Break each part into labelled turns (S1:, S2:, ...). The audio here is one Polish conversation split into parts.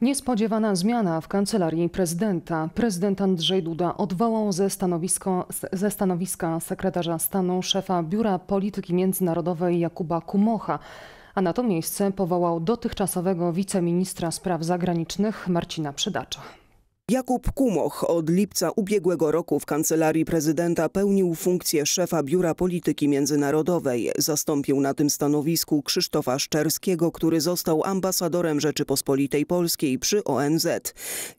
S1: Niespodziewana zmiana w kancelarii prezydenta. Prezydent Andrzej Duda odwołał ze, ze, stanowiska sekretarza stanu szefa Biura Polityki Międzynarodowej Jakuba Kumocha, a na to miejsce powołał dotychczasowego wiceministra spraw zagranicznych Marcina Przydacza.
S2: Jakub Kumoch od lipca ubiegłego roku w kancelarii prezydenta pełnił funkcję szefa Biura Polityki Międzynarodowej. Zastąpił na tym stanowisku Krzysztofa Szczerskiego, który został ambasadorem Rzeczypospolitej Polskiej przy ONZ.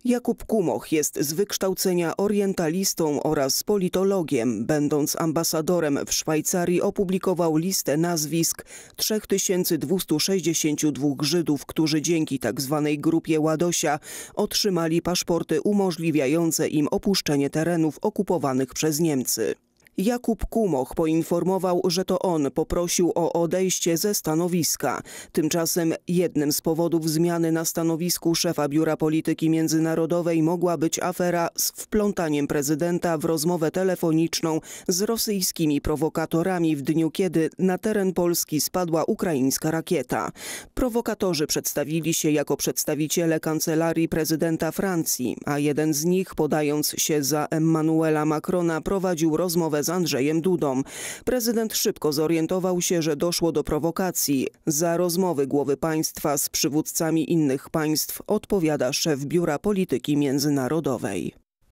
S2: Jakub Kumoch jest z wykształcenia orientalistą oraz politologiem. Będąc ambasadorem w Szwajcarii opublikował listę nazwisk 3262 Żydów, którzy dzięki tzw. Tak grupie Ładosia otrzymali paszporty umożliwiające im opuszczenie terenów okupowanych przez Niemcy. Jakub Kumoch poinformował, że to on poprosił o odejście ze stanowiska. Tymczasem jednym z powodów zmiany na stanowisku szefa Biura Polityki Międzynarodowej mogła być afera z wplątaniem prezydenta w rozmowę telefoniczną z rosyjskimi prowokatorami w dniu, kiedy na teren Polski spadła ukraińska rakieta. Prowokatorzy przedstawili się jako przedstawiciele kancelarii prezydenta Francji, a jeden z nich, podając się za Emmanuela Macrona, prowadził rozmowę z z Andrzejem Dudą. Prezydent szybko zorientował się, że doszło do prowokacji. Za rozmowy głowy państwa z przywódcami innych państw odpowiada szef Biura Polityki Międzynarodowej.